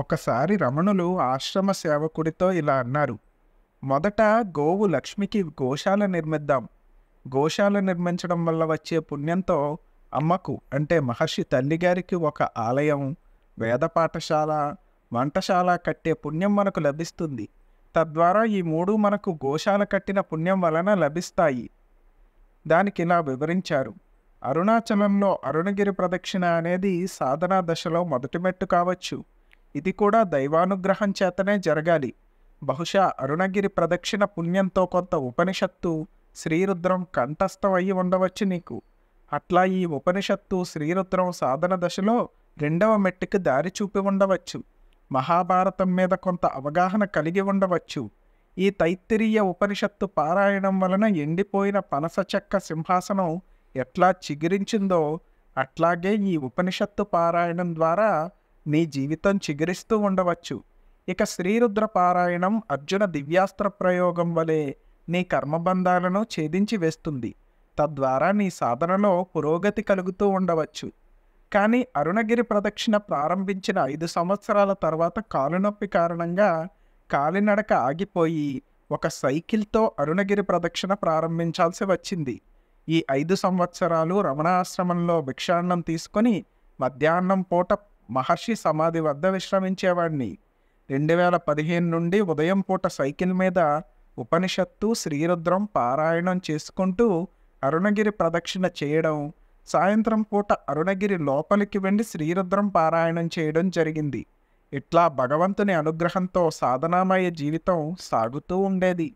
ఒకసారి రమణులు ఆశ్రమ సేవకుడితో ఇలా అన్నారు మొదట గోవు లక్ష్మికి గోశాల నిర్మిద్దాం గోశాల నిర్మించడం వల్ల వచ్చే పుణ్యంతో అమ్మకు అంటే మహర్షి తల్లిగారికి ఒక ఆలయం వేద పాఠశాల వంటశాల కట్టే పుణ్యం మనకు లభిస్తుంది తద్వారా ఈ మూడు మనకు గోశాల కట్టిన పుణ్యం వలన లభిస్తాయి దానికి ఇలా వివరించారు అరుణాచలంలో అరుణగిరి ప్రదక్షిణ అనేది సాధనా దశలో మొదటి మెట్టు కావచ్చు ఇది కూడా దైవానుగ్రహం చేతనే జరగాలి బహుశా అరుణగిరి ప్రదక్షిణ పుణ్యంతో కొంత ఉపనిషత్తు శ్రీరుద్రం కంఠస్థమయ్యి ఉండవచ్చు నీకు అట్లా ఈ ఉపనిషత్తు శ్రీరుద్రం సాధన దశలో రెండవ మెట్టుకు దారి చూపి ఉండవచ్చు మహాభారతం మీద కొంత అవగాహన కలిగి ఉండవచ్చు ఈ తైత్తిరీయ ఉపనిషత్తు పారాయణం వలన ఎండిపోయిన పనస చెక్క సింహాసనం ఎట్లా చిగిరించిందో అట్లాగే ఈ ఉపనిషత్తు పారాయణం ద్వారా నీ జీవితం చిగురిస్తూ ఉండవచ్చు ఇక శ్రీరుద్ర పారాయణం అర్జున దివ్యాస్త్ర ప్రయోగం వలె నీ కర్మబంధాలను ఛేదించి వేస్తుంది తద్వారా నీ సాధనలో పురోగతి కలుగుతూ ఉండవచ్చు కానీ అరుణగిరి ప్రదక్షిణ ప్రారంభించిన ఐదు సంవత్సరాల తర్వాత కాలునొప్పి కారణంగా కాలినడక ఆగిపోయి ఒక సైకిల్తో అరుణగిరి ప్రదక్షిణ ప్రారంభించాల్సి వచ్చింది ఈ ఐదు సంవత్సరాలు రమణాశ్రమంలో భిక్షాన్నం తీసుకొని మధ్యాహ్నం పూట మహర్షి సమాధి వద్ద విశ్రమించేవాడిని రెండు వేల పదిహేను నుండి ఉదయం పూట సైకిల్ మీద ఉపనిషత్తు శ్రీరుద్రం పారాయణం చేసుకుంటూ అరుణగిరి ప్రదక్షిణ చేయడం సాయంత్రం పూట అరుణగిరి లోపలికి వెళ్ళి శ్రీరుద్రం పారాయణం చేయడం జరిగింది ఇట్లా భగవంతుని అనుగ్రహంతో సాధనామయ జీవితం సాగుతూ ఉండేది